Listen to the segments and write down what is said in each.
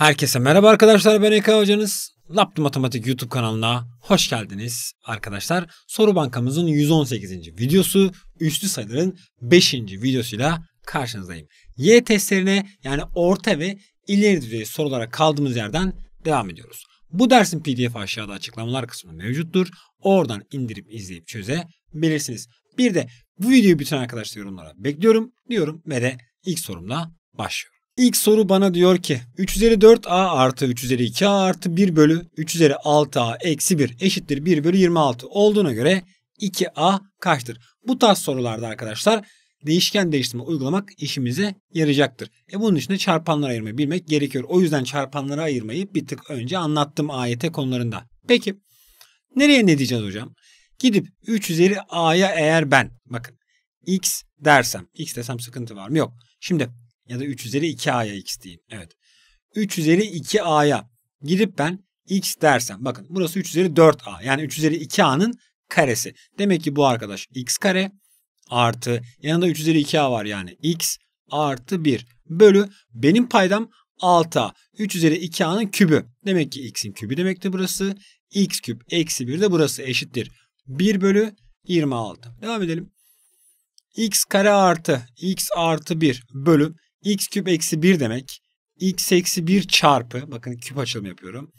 Herkese merhaba arkadaşlar ben Eka Hocanız. Laptı Matematik YouTube kanalına hoş geldiniz arkadaşlar. Soru bankamızın 118. videosu üstü sayıların 5. videosuyla karşınızdayım. Y testlerine yani orta ve ileri düzey sorulara kaldığımız yerden devam ediyoruz. Bu dersin pdf aşağıda açıklamalar kısmında mevcuttur. Oradan indirip izleyip çözebilirsiniz. Bir de bu videoyu bütün arkadaşlar yorumlara bekliyorum diyorum ve de ilk sorumla başlıyorum. İlk soru bana diyor ki 3 üzeri 4a artı 3 üzeri 2a artı 1 bölü 3 üzeri 6a eksi 1 eşittir 1 bölü 26 olduğuna göre 2a kaçtır? Bu tarz sorularda arkadaşlar değişken değiştirme uygulamak işimize yarayacaktır. E bunun için de çarpanları ayırmayı bilmek gerekiyor. O yüzden çarpanları ayırmayı bir tık önce anlattım AYT konularında. Peki nereye ne diyeceğiz hocam? Gidip 3 üzeri a'ya eğer ben bakın x dersem x desem sıkıntı var mı? Yok. Şimdi ya da 3 üzeri 2a'ya x diyeyim. Evet. 3 üzeri 2a'ya gidip ben x dersem bakın burası 3 üzeri 4a yani 3 üzeri 2a'nın karesi. Demek ki bu arkadaş x kare artı yanında 3 üzeri 2a var yani x artı 1 bölü benim paydam 6a 3 üzeri 2a'nın kübü. Demek ki x'in kübü demekti burası. x küp eksi 1 de burası eşittir. 1 bölü 26. Devam edelim. x kare artı x artı 1 bölü x küp eksi 1 demek x eksi 1 çarpı bakın küp açılımı yapıyorum.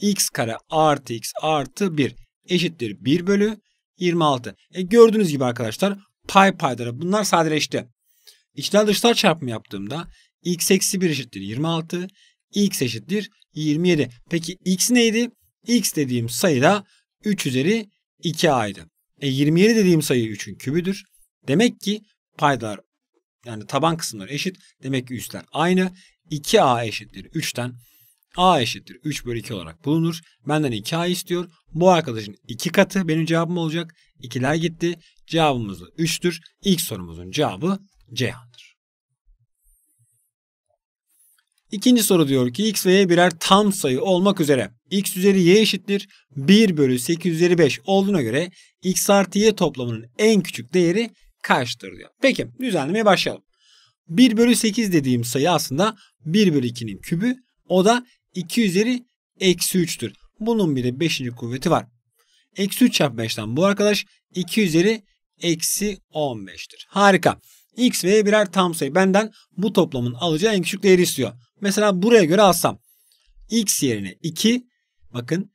x kare artı x artı 1 eşittir 1 bölü 26. E gördüğünüz gibi arkadaşlar pay paydara bunlar sadeleşti. İçler dışlar çarpımı yaptığımda x eksi 1 eşittir 26, x eşittir 27. Peki x neydi? x dediğim sayı da 3 üzeri 2 aydı. E 27 dediğim sayı 3'ün kübüdür. Demek ki paydalar yani taban kısımları eşit. Demek ki üstler aynı. 2A eşittir 3'ten. A eşittir 3 bölü 2 olarak bulunur. Benden 2A istiyor. Bu arkadaşın 2 katı benim cevabım olacak. 2'ler gitti. Cevabımız da 3'tür. İlk sorumuzun cevabı C'dir. İkinci soru diyor ki x ve y birer tam sayı olmak üzere x üzeri y eşittir 1 bölü 8 üzeri 5 olduğuna göre x artı y toplamının en küçük değeri kaçtır diyor. Peki düzenlemeye başlayalım. 1 bölü 8 dediğim sayı aslında 1 bölü 2'nin kübü. O da 2 üzeri eksi 3'tür. Bunun bir de 5. kuvveti var. Eksi 3 çarpı 5'ten bu arkadaş 2 üzeri eksi 15'tir. Harika. X ve Y birer tam sayı. Benden bu toplamın alacağı en küçük değeri istiyor. Mesela buraya göre alsam. X yerine 2. Bakın.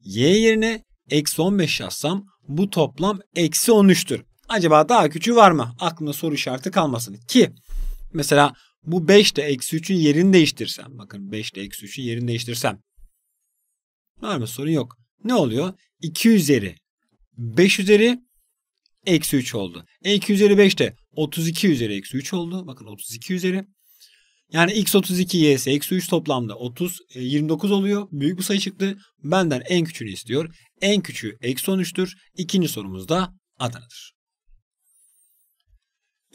Y yerine eksi 15 yazsam bu toplam eksi 13'tür. Acaba daha küçüğü var mı? Aklında soru işareti kalmasın. Ki mesela bu 5 de eksi 3'ün yerini değiştirsem. Bakın 5 de eksi 3'ün yerini değiştirsem. Var mı sorun yok. Ne oluyor? 2 üzeri 5 üzeri eksi 3 oldu. E 2 üzeri 5 de 32 üzeri eksi 3 oldu. Bakın 32 üzeri. Yani x 32 y'si eksi 3 toplamda 30 e, 29 oluyor. Büyük bir sayı çıktı. Benden en küçüğünü istiyor. En küçüğü eksi 13'tür. İkinci sorumuz da Adana'dır.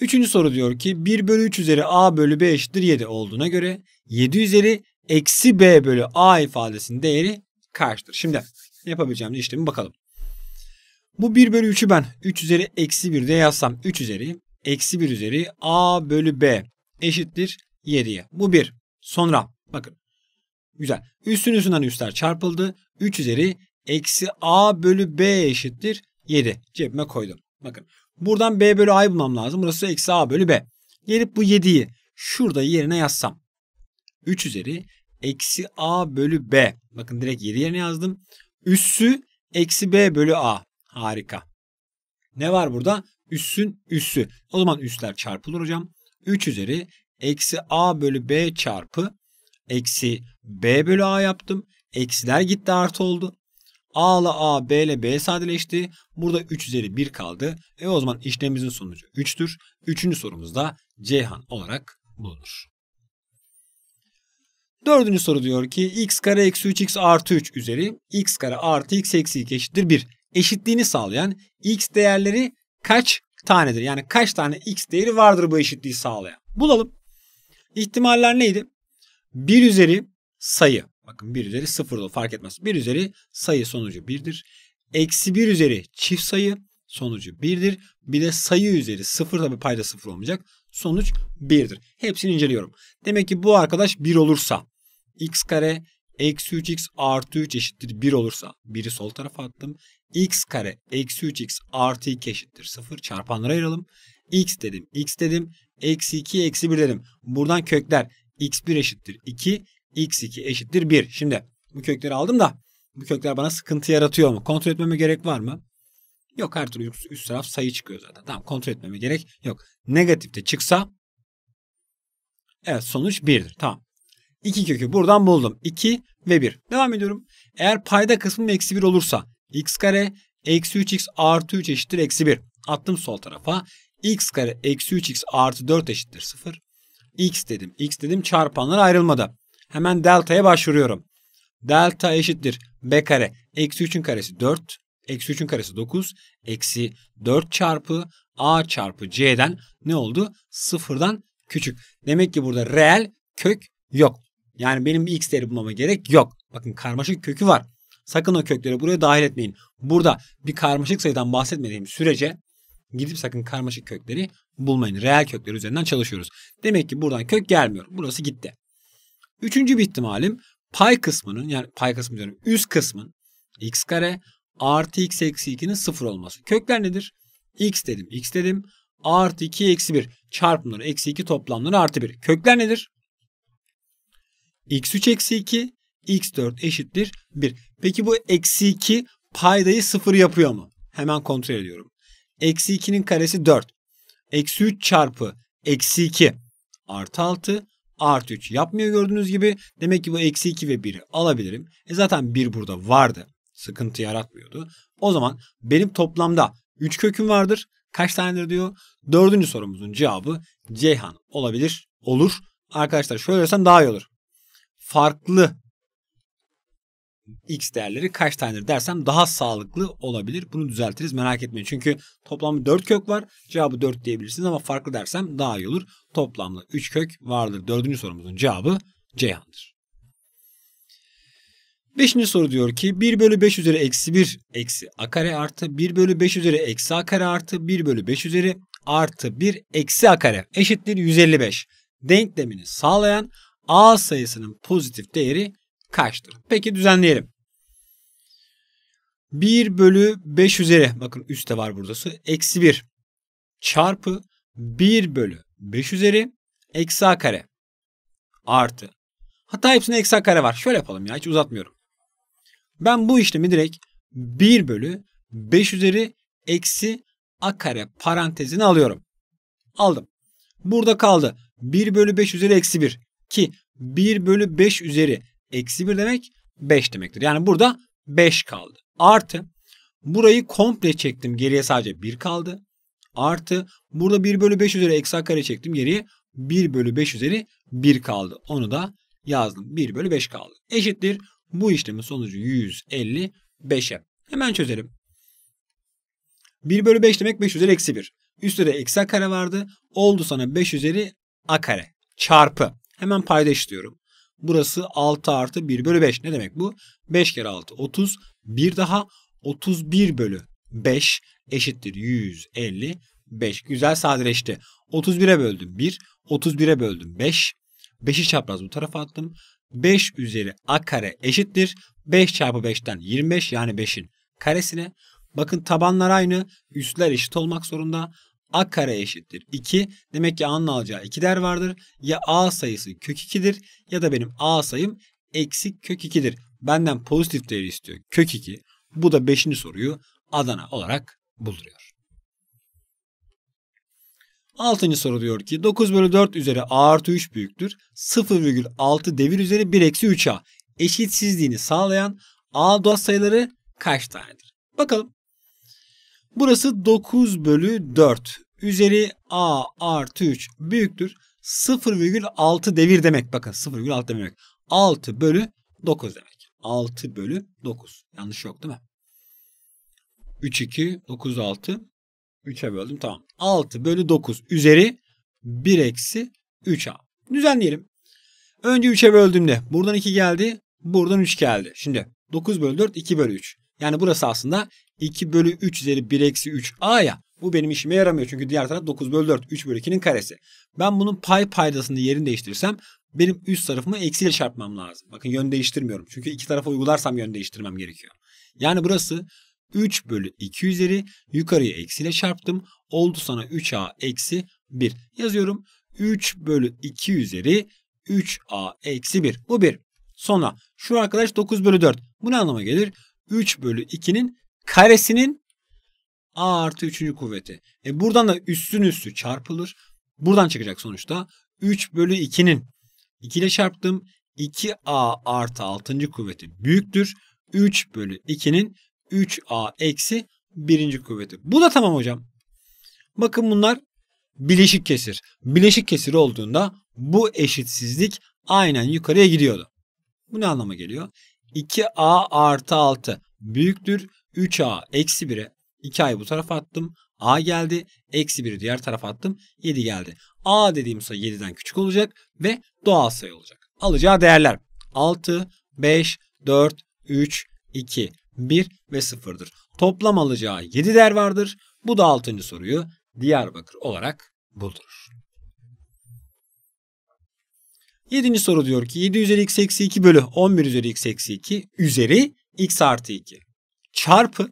Üçüncü soru diyor ki 1 bölü 3 üzeri a bölü b eşittir 7 olduğuna göre 7 üzeri eksi b bölü a ifadesinin değeri kaçtır? Şimdi yapabileceğimiz işlemi bakalım. Bu 1 bölü 3'ü ben 3 üzeri eksi 1 diye yazsam 3 üzeri eksi 1 üzeri a bölü b eşittir 7'ye. Bu 1. Sonra bakın güzel. Üstün üstünden üstler çarpıldı. 3 üzeri eksi a bölü b eşittir 7. Cebime koydum. Bakın Buradan B bölü A'yı bulmam lazım. Burası eksi A bölü B. Gelip bu 7'yi şurada yerine yazsam. 3 üzeri eksi A bölü B. Bakın direkt 7 yerine yazdım. Üssü eksi B bölü A. Harika. Ne var burada? Üssün üssü. O zaman üsler çarpılır hocam. 3 üzeri eksi A bölü B çarpı eksi B bölü A yaptım. Eksiler gitti artı oldu. A ile A, B ile B sadeleşti. Burada 3 üzeri 1 kaldı. E o zaman işlemimizin sonucu 3'tür. Üçüncü sorumuz da Ceyhan olarak bulunur. Dördüncü soru diyor ki x kare eksi 3x artı 3 üzeri x kare artı x eksi 2 eşittir 1. Eşitliğini sağlayan x değerleri kaç tanedir? Yani kaç tane x değeri vardır bu eşitliği sağlayan? Bulalım. İhtimaller neydi? 1 üzeri sayı Bakın 1 üzeri 0 da fark etmez. 1 üzeri sayı sonucu 1'dir. Eksi 1 üzeri çift sayı sonucu 1'dir. Bir de sayı üzeri 0 tabi payda 0 olmayacak. Sonuç 1'dir. Hepsini inceliyorum. Demek ki bu arkadaş 1 olursa x kare eksi 3x artı 3 eşittir 1 olursa 1'i sol tarafa attım. x kare eksi 3x artı 2 eşittir 0 Çarpanları ayıralım. x dedim x dedim eksi 2 eksi 1 dedim. Buradan kökler x1 eşittir 2 x2 eşittir 1. Şimdi bu kökleri aldım da bu kökler bana sıkıntı yaratıyor mu? Kontrol etmeme gerek var mı? Yok her türlü üst taraf sayı çıkıyor zaten. Tamam kontrol etmeme gerek yok. Negatif de çıksa evet sonuç 1'dir. Tamam. 2 kökü buradan buldum. 2 ve 1. Devam ediyorum. Eğer payda kısmım eksi 1 olursa x kare eksi 3x artı 3 eşittir eksi 1. Attım sol tarafa. x kare eksi 3x artı 4 eşittir 0. x dedim. x dedim çarpanlar ayrılmadı. Hemen delta'ya başvuruyorum. Delta eşittir b kare eksi 3'ün karesi 4 eksi 3'ün karesi 9 eksi 4 çarpı a çarpı c'den ne oldu? Sıfırdan küçük. Demek ki burada reel kök yok. Yani benim bir x değeri bulmama gerek yok. Bakın karmaşık kökü var. Sakın o kökleri buraya dahil etmeyin. Burada bir karmaşık sayıdan bahsetmediğim sürece gidip sakın karmaşık kökleri bulmayın. Reel kökler üzerinden çalışıyoruz. Demek ki buradan kök gelmiyor. Burası gitti. Üçüncü bir ihtimalim pay kısmının yani pay kısmı diyorum üst kısmın x kare artı x eksi 2'nin sıfır olması. Kökler nedir? x dedim x dedim artı 2 eksi 1 çarpımları eksi 2 toplamları artı 1. Kökler nedir? x3 eksi 2 x4 eşittir 1. Peki bu eksi 2 paydayı sıfır yapıyor mu? Hemen kontrol ediyorum. Eksi 2'nin karesi 4. Eksi 3 çarpı eksi 2 artı 6 artı 3 yapmıyor gördüğünüz gibi. Demek ki bu eksi 2 ve 1'i alabilirim. E zaten 1 burada vardı. Sıkıntı yaratmıyordu. O zaman benim toplamda 3 köküm vardır. Kaç tanedir diyor. Dördüncü sorumuzun cevabı Ceyhan olabilir. Olur. Arkadaşlar şöyle desem daha iyi olur. Farklı X değerleri kaç tanedir dersem daha sağlıklı olabilir. Bunu düzeltiriz merak etmeyin. Çünkü toplamda 4 kök var. Cevabı 4 diyebilirsiniz ama farklı dersem daha iyi olur. Toplamda 3 kök vardır. Dördüncü sorumuzun cevabı Ceyhan'dır. Beşinci soru diyor ki 1 bölü 5 üzeri eksi 1 eksi a kare artı 1 bölü 5 üzeri eksi a kare artı 1 bölü 5 üzeri artı 1 eksi a kare eşittir 155. Denklemini sağlayan a sayısının pozitif değeri kaçtır? Peki düzenleyelim. 1 bölü 5 üzeri bakın üstte var buradası. Eksi 1 çarpı 1 bölü 5 üzeri eksi a kare artı. Hatta hepsinde eksi a kare var. Şöyle yapalım ya hiç uzatmıyorum. Ben bu işlemi direkt 1 bölü 5 üzeri eksi a kare parantezini alıyorum. Aldım. Burada kaldı. 1 bölü 5 üzeri eksi 1 ki 1 bölü 5 üzeri Eksi 1 demek 5 demektir. Yani burada 5 kaldı. Artı burayı komple çektim. Geriye sadece 1 kaldı. Artı burada 1 bölü 5 üzeri eksi kare çektim. Geriye 1 bölü 5 üzeri 1 kaldı. Onu da yazdım. 1 bölü 5 kaldı. Eşittir. Bu işlemin sonucu 155'e. Hemen çözelim. 1 bölü 5 demek 5 üzeri eksi 1. Üstte de eksi kare vardı. Oldu sana 5 üzeri a kare. Çarpı. Hemen payda eşitliyorum. Burası 6 artı 1 bölü 5. Ne demek bu? 5 kere 6 30. Bir daha 31 bölü 5 eşittir 155. Güzel sadeleşti. 31'e böldüm 1. 31'e böldüm 5. 5'i çapraz bu tarafa attım. 5 üzeri a kare eşittir. 5 çarpı 5'ten 25 yani 5'in karesine. Bakın tabanlar aynı. Üstler eşit olmak zorunda a kare eşittir 2. Demek ki a'nın alacağı 2 değer vardır. Ya a sayısı kök 2'dir ya da benim a sayım eksik kök 2'dir. Benden pozitif değeri istiyor kök 2. Bu da 5. soruyu Adana olarak bulduruyor. 6. soru diyor ki 9 bölü 4 üzeri a artı 3 büyüktür. 0,6 devir üzeri 1 eksi 3a eşitsizliğini sağlayan a doğal sayıları kaç tanedir? Bakalım Burası 9 bölü 4. Üzeri a artı 3 büyüktür. 0,6 devir demek. Bakın 0,6 demek. 6 bölü 9 demek. 6 bölü 9. Yanlış yok değil mi? 3, 2, 9, 6. 3'e böldüm tamam. 6 bölü 9 üzeri 1 eksi 3a. Düzenleyelim. Önce 3'e böldüğümde buradan 2 geldi. Buradan 3 geldi. Şimdi 9 bölü 4 2 bölü 3. Yani burası aslında 2 bölü 3 üzeri 1 eksi 3 a ya. Bu benim işime yaramıyor çünkü diğer taraf 9 bölü 4 3 bölü 2'nin karesi. Ben bunun pay paydasını yerini değiştirirsem benim üst tarafımı eksiyle çarpmam lazım. Bakın yön değiştirmiyorum. Çünkü iki tarafa uygularsam yön değiştirmem gerekiyor. Yani burası 3 bölü 2 üzeri yukarıyı eksiyle çarptım. Oldu sana 3a eksi 1. Yazıyorum 3 bölü 2 üzeri 3a eksi 1. Bu 1. Sonra şu arkadaş 9 bölü 4. Bu ne anlama gelir? 3 bölü 2'nin karesinin a artı 3. kuvveti. E buradan da üstün üstü çarpılır. Buradan çıkacak sonuçta 3 bölü 2'nin 2 ile çarptım. 2a artı 6. kuvveti büyüktür. 3 bölü 2'nin 3a eksi 1. kuvveti. Bu da tamam hocam. Bakın bunlar bileşik kesir. Bileşik kesir olduğunda bu eşitsizlik aynen yukarıya gidiyordu. Bu ne anlama geliyor? 2a artı 6 büyüktür 3a eksi 1'e 2a'yı bu tarafa attım. A geldi. Eksi 1'i diğer tarafa attım. 7 geldi. A dediğim sayı 7'den küçük olacak ve doğal sayı olacak. Alacağı değerler 6, 5, 4, 3, 2, 1 ve 0'dır. Toplam alacağı 7 değer vardır. Bu da 6. soruyu Diyarbakır olarak buldurur. 7. soru diyor ki 7 üzeri x eksi 2 bölü 11 üzeri x eksi 2 üzeri x artı 2 çarpı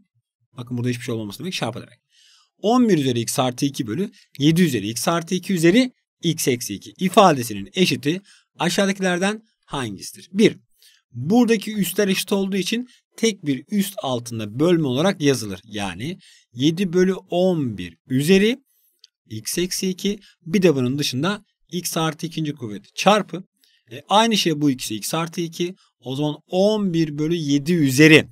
bakın burada hiçbir şey olmaması demek çarpı demek. 11 üzeri x artı 2 bölü 7 üzeri x artı 2 üzeri x eksi 2 ifadesinin eşiti aşağıdakilerden hangisidir? 1. Buradaki üstler eşit olduğu için tek bir üst altında bölme olarak yazılır. Yani 7 bölü 11 üzeri x eksi 2 bir de bunun dışında x artı ikinci kuvveti çarpı e, aynı şey bu ikisi. X artı 2 o zaman 11 bölü 7 üzeri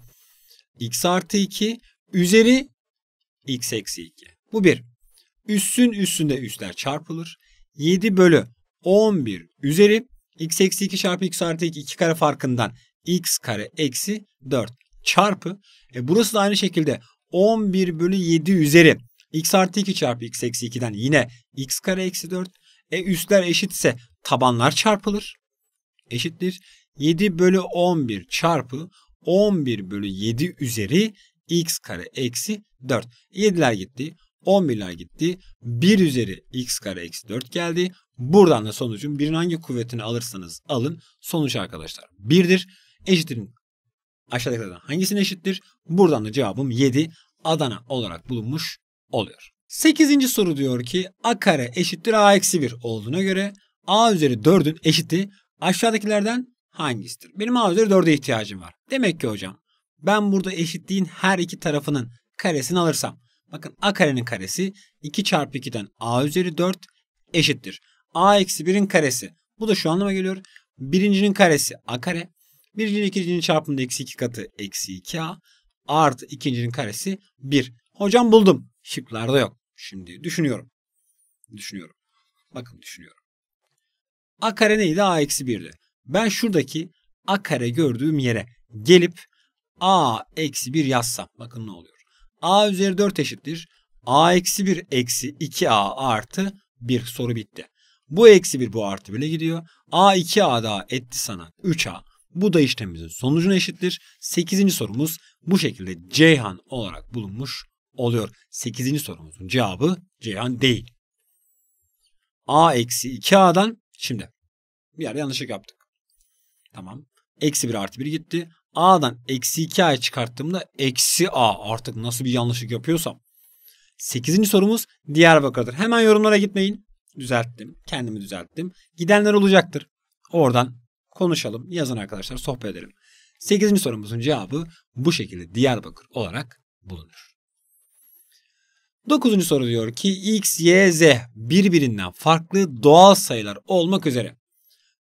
x artı 2 üzeri x eksi 2. Bu bir. Üssün üstünde üsler çarpılır. 7 bölü 11 üzeri x eksi 2 çarpı x artı 2 2 kare farkından x kare eksi 4 çarpı. E burası da aynı şekilde 11 bölü 7 üzeri x artı 2 çarpı x eksi 2'den yine x kare eksi 4. E üstler eşitse tabanlar çarpılır eşittir 7 bölü 11 çarpı 11 bölü 7 üzeri x kare eksi 4. 7'ler gitti. 11'ler gitti. 1 üzeri x kare eksi 4 geldi. Buradan da sonucun birin hangi kuvvetini alırsanız alın. Sonuç arkadaşlar 1'dir. Eşittirin aşağıdakilerden hangisine eşittir? Buradan da cevabım 7 Adana olarak bulunmuş oluyor. 8. soru diyor ki a kare eşittir a eksi 1 olduğuna göre a üzeri 4'ün eşiti Aşağıdakilerden hangisidir? Benim A üzeri 4'e ihtiyacım var. Demek ki hocam ben burada eşitliğin her iki tarafının karesini alırsam. Bakın A karenin karesi 2 çarpı 2'den A üzeri 4 eşittir. A eksi 1'in karesi. Bu da şu anlama geliyor. Birincinin karesi A kare. Birincinin ikincinin çarpımında eksi 2 katı eksi 2A. Artı ikincinin karesi 1. Hocam buldum. Şıklarda yok. Şimdi düşünüyorum. Düşünüyorum. Bakın düşünüyorum. A kare neydi? A eksi 1'di. Ben şuradaki A kare gördüğüm yere gelip A eksi 1 yazsam bakın ne oluyor. A üzeri 4 eşittir. A eksi 1 eksi 2A artı 1 soru bitti. Bu eksi 1 bu artı bile gidiyor. A 2A daha etti sana 3A. Bu da işlemimizin sonucuna eşittir. 8. sorumuz bu şekilde Ceyhan olarak bulunmuş oluyor. 8. sorumuzun cevabı Ceyhan değil. A eksi 2A'dan Şimdi bir yerde yanlışlık yaptık. Tamam. Eksi 1 artı 1 gitti. A'dan eksi 2 A'ya çıkarttığımda eksi A artık nasıl bir yanlışlık yapıyorsam. Sekizinci sorumuz Diyarbakır'dır. Hemen yorumlara gitmeyin. Düzelttim. Kendimi düzelttim. Gidenler olacaktır. Oradan konuşalım. Yazın arkadaşlar sohbet edelim. Sekizinci sorumuzun cevabı bu şekilde Diyarbakır olarak bulunur. Dokuzuncu soru diyor ki x, y, z birbirinden farklı doğal sayılar olmak üzere.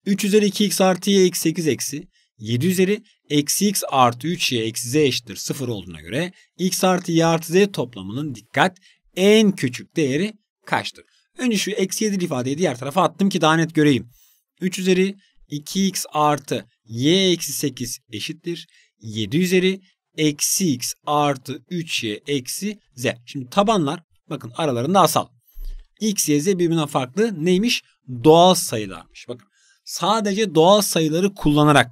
3 üzeri 2x artı y eksi 8 eksi 7 üzeri eksi x artı 3y eksi z eşittir 0 olduğuna göre x artı y artı z toplamının dikkat en küçük değeri kaçtır? Önce şu eksi 7 ifadeyi diğer tarafa attım ki daha net göreyim. 3 üzeri 2x artı y eksi 8 eşittir. 7 üzeri eksi x artı 3y eksi z. Şimdi tabanlar bakın aralarında asal. x, y, z birbirinden farklı neymiş? Doğal sayılarmış. Bakın sadece doğal sayıları kullanarak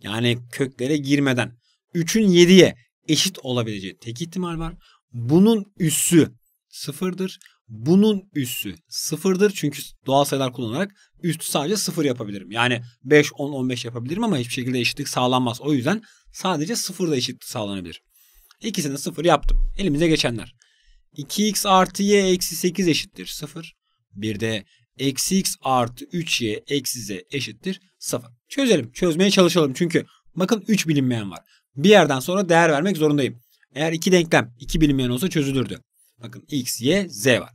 yani köklere girmeden 3'ün 7'ye eşit olabileceği tek ihtimal var. Bunun üssü sıfırdır. Bunun üssü sıfırdır çünkü doğal sayılar kullanarak üstü sadece sıfır yapabilirim. Yani 5, 10, 15 yapabilirim ama hiçbir şekilde eşitlik sağlanmaz. O yüzden sadece sıfırda eşitlik sağlanabilir. İkisini sıfır yaptım. Elimize geçenler. 2x artı y eksi 8 eşittir 0. Bir de eksi x artı 3y eksi z eşittir 0. Çözelim. Çözmeye çalışalım. Çünkü bakın 3 bilinmeyen var. Bir yerden sonra değer vermek zorundayım. Eğer iki denklem iki bilinmeyen olsa çözülürdü. Bakın x, y, z var.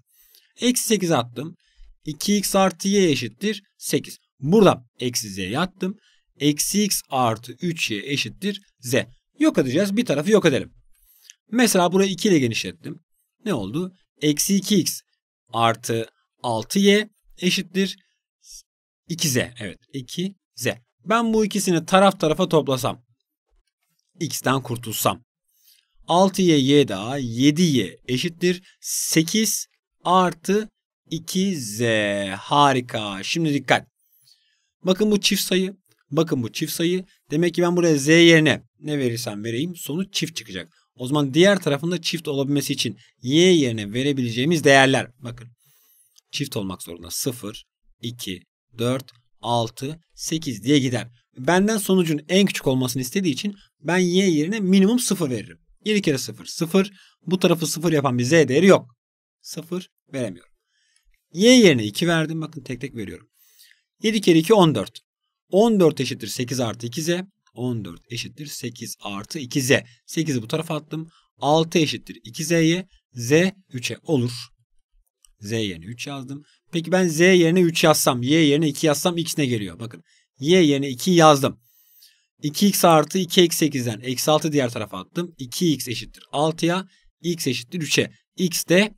Eksi 8 attım. 2x artı y eşittir 8. Burada eksi z'ye attım. Eksi x artı 3y eşittir z. Yok edeceğiz. Bir tarafı yok edelim. Mesela burayı 2 ile genişlettim. Ne oldu? Eksi 2x artı 6y eşittir 2z. Evet 2z. Ben bu ikisini taraf tarafa toplasam x'ten kurtulsam 6y y daha 7y eşittir 8 artı 2z. Harika. Şimdi dikkat. Bakın bu çift sayı. Bakın bu çift sayı. Demek ki ben buraya z yerine ne verirsem vereyim sonuç çift çıkacak. O zaman diğer tarafında çift olabilmesi için y yerine verebileceğimiz değerler. Bakın çift olmak zorunda 0, 2, 4, 6, 8 diye gider. Benden sonucun en küçük olmasını istediği için ben y yerine minimum 0 veririm. 7 kere 0 0. Bu tarafı 0 yapan bir z değeri yok. 0 veremiyorum. Y yerine 2 verdim. Bakın tek tek veriyorum. 7 kere 2 14. 14 eşittir 8 artı 2z. 14 eşittir 8 artı 2z. 8'i bu tarafa attım. 6 eşittir 2z'ye. z 3'e olur. z yerine 3 yazdım. Peki ben z yerine 3 yazsam, y yerine 2 yazsam x ne geliyor? Bakın y yerine 2 yazdım. 2x artı 2 x 8'den eksi 6 diğer tarafa attım. 2x eşittir 6'ya. x eşittir 3'e. x de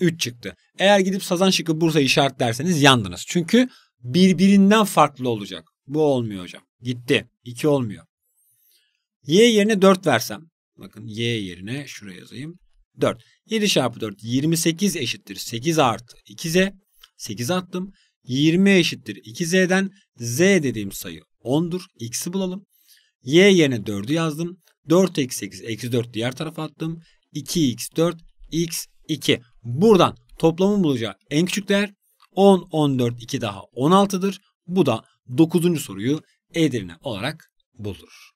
3 çıktı. Eğer gidip sazan şıkkı Bursa'yı işaretlerseniz yandınız. Çünkü birbirinden farklı olacak. Bu olmuyor hocam. Gitti. 2 olmuyor. Y yerine 4 versem. Bakın Y yerine şuraya yazayım. 4. 7 çarpı 4 28 eşittir 8 artı 2Z. 8 attım. 20 eşittir 2Z'den Z dediğim sayı 10'dur. X'i bulalım. Y yerine 4'ü yazdım. 4 eksi 8 eksi 4 diğer tarafa attım. 2x 4 x 2. Buradan toplamın bulacağı en küçük değer 10 14 2 daha 16'dır. Bu da 9. soruyu Edirne olarak bulur.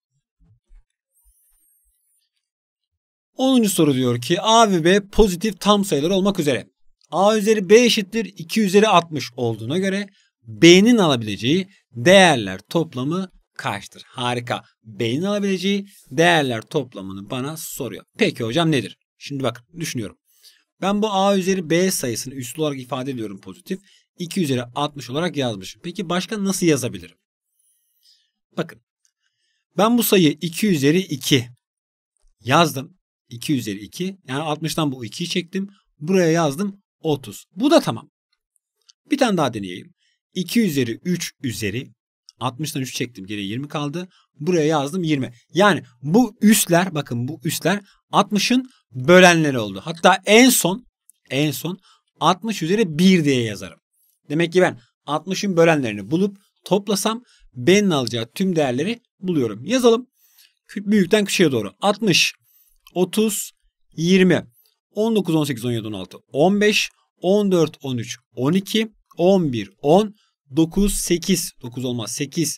10. soru diyor ki A ve B pozitif tam sayılar olmak üzere. A üzeri B eşittir 2 üzeri 60 olduğuna göre B'nin alabileceği değerler toplamı kaçtır? Harika. B'nin alabileceği değerler toplamını bana soruyor. Peki hocam nedir? Şimdi bak düşünüyorum. Ben bu A üzeri B sayısını üslü olarak ifade ediyorum pozitif. 2 üzeri 60 olarak yazmışım. Peki başka nasıl yazabilirim? Bakın. Ben bu sayı 2 üzeri 2 yazdım. 2 üzeri 2. Yani 60'tan bu 2'yi çektim. Buraya yazdım 30. Bu da tamam. Bir tane daha deneyeyim. 2 üzeri 3 üzeri 60'tan 3 çektim geriye 20 kaldı. Buraya yazdım 20. Yani bu üsler bakın bu üsler 60'ın bölenleri oldu. Hatta en son en son 60 üzeri 1 diye yazarım. Demek ki ben 60'ın bölenlerini bulup toplasam B'nin alacağı tüm değerleri buluyorum. Yazalım. Büyükten küçüğe doğru. 60, 30, 20, 19, 18, 17, 16, 15, 14, 13, 12, 11, 10, 9, 8. 9 olmaz. 8.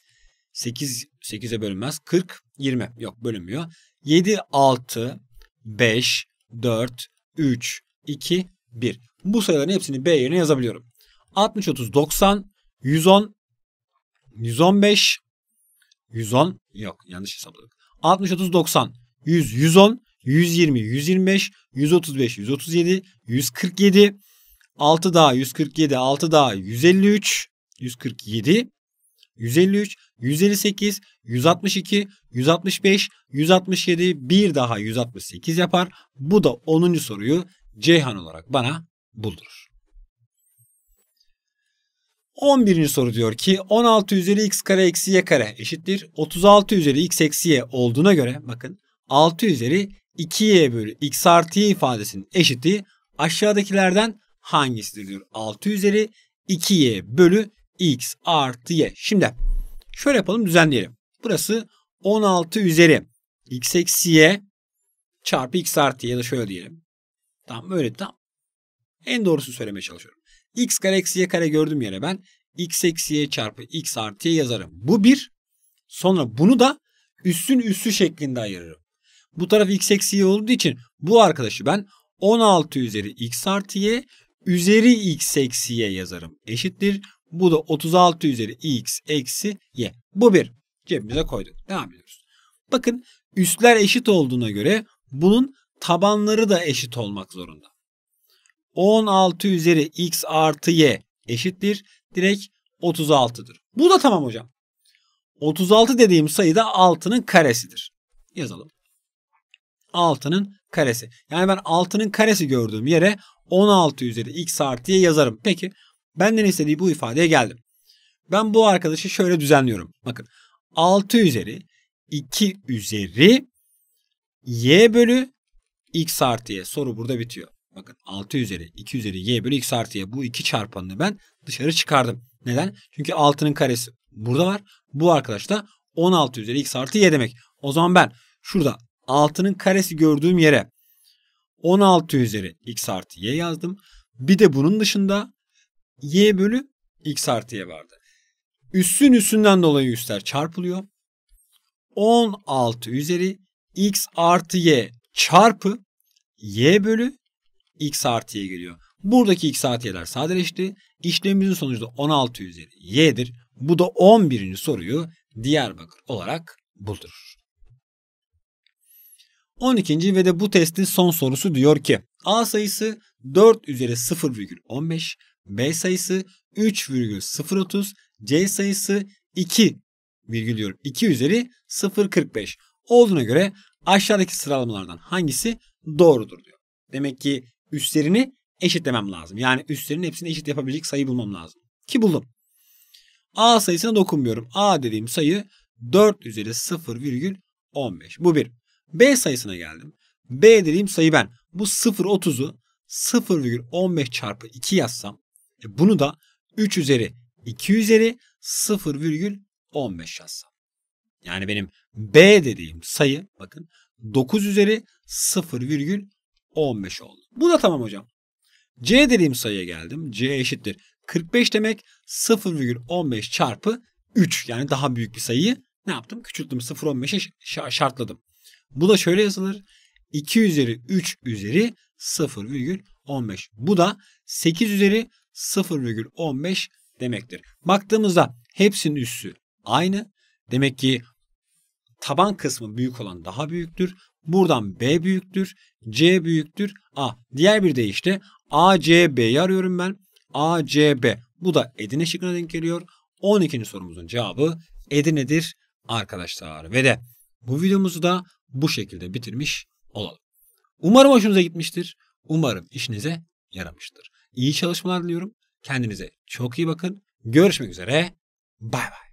8 8'e bölünmez. 40, 20. Yok bölünmüyor. 7, 6, 5, 4, 3, 2, 1. Bu sayıların hepsini B yerine yazabiliyorum. 60, 30, 90, 110, 115, 110. Yok yanlış hesapladık. 60, 30, 90, 100, 110, 120, 125, 135, 137, 147, 6 daha 147, 6 daha 153, 147, 153, 158, 162, 165, 167, bir daha 168 yapar. Bu da 10. soruyu Ceyhan olarak bana buldurur. 11. soru diyor ki 16 üzeri x kare eksi y kare eşittir. 36 üzeri x eksi y olduğuna göre bakın 6 üzeri 2y bölü x artı y ifadesinin eşiti aşağıdakilerden hangisidir diyor. 6 üzeri 2y bölü x artı y. Şimdi şöyle yapalım düzenleyelim. Burası 16 üzeri x eksi y çarpı x artı y ya da şöyle diyelim. Tamam böyle tam. En doğrusunu söylemeye çalışıyorum. x kare eksi y kare gördüm yere ben x eksi y çarpı x artı y yazarım. Bu bir. Sonra bunu da üssün üssü şeklinde ayırırım. Bu taraf x eksi y olduğu için bu arkadaşı ben 16 üzeri x artı y üzeri x eksi y yazarım. Eşittir. Bu da 36 üzeri x eksi y. Bu bir. Cebimize koyduk. Devam ediyoruz. Bakın üstler eşit olduğuna göre bunun tabanları da eşit olmak zorunda. 16 üzeri x artı y eşittir. Direkt 36'dır. Bu da tamam hocam. 36 dediğim sayı da 6'nın karesidir. Yazalım. 6'nın karesi. Yani ben 6'nın karesi gördüğüm yere 16 üzeri x artı y yazarım. Peki benden istediği bu ifadeye geldim. Ben bu arkadaşı şöyle düzenliyorum. Bakın 6 üzeri 2 üzeri y bölü x artı y. Soru burada bitiyor. Bakın 6 üzeri 2 üzeri y bölü x artı y. Bu iki çarpanını ben dışarı çıkardım. Neden? Çünkü 6'nın karesi burada var. Bu arkadaş da 16 üzeri x artı y demek. O zaman ben şurada 6'nın karesi gördüğüm yere 16 üzeri x artı y yazdım. Bir de bunun dışında y bölü x artı y vardı. Üssün üstünden dolayı üstler çarpılıyor. 16 üzeri x artı y çarpı y bölü x artı y geliyor. Buradaki x artı y'ler sadeleşti. İşlemimizin sonucu da 16 üzeri y'dir. Bu da 11. soruyu Diyarbakır olarak buldurur. 12. ve de bu testin son sorusu diyor ki A sayısı 4 üzeri 0,15, B sayısı 3,030, C sayısı 2 virgül diyorum 2 üzeri 0,45 olduğuna göre aşağıdaki sıralamalardan hangisi doğrudur diyor. Demek ki üstlerini eşitlemem lazım. Yani üstlerin hepsini eşit yapabilecek sayı bulmam lazım. Ki buldum. A sayısına dokunmuyorum. A dediğim sayı 4 üzeri 0,15. Bu bir. B sayısına geldim. B dediğim sayı ben. Bu 0.30'u 0,15 çarpı 2 yazsam e bunu da 3 üzeri 2 üzeri 0,15 yazsam. Yani benim B dediğim sayı bakın 9 üzeri 0,15 oldu. Bu da tamam hocam. C dediğim sayıya geldim. C eşittir 45 demek 0,15 çarpı 3 yani daha büyük bir sayıyı ne yaptım? Küçülttüm 0,15'e şartladım. Bu da şöyle yazılır. 2 üzeri 3 üzeri 0,15. Bu da 8 üzeri 0,15 demektir. Baktığımızda hepsinin üssü aynı. Demek ki taban kısmı büyük olan daha büyüktür. Buradan B büyüktür. C büyüktür. A. Diğer bir de işte ACB'yi arıyorum ben. ACB. Bu da Edirne şıkkına denk geliyor. 12. sorumuzun cevabı Edirne'dir arkadaşlar. Ve de bu videomuzu da bu şekilde bitirmiş olalım. Umarım hoşunuza gitmiştir. Umarım işinize yaramıştır. İyi çalışmalar diliyorum. Kendinize çok iyi bakın. Görüşmek üzere. Bay bay.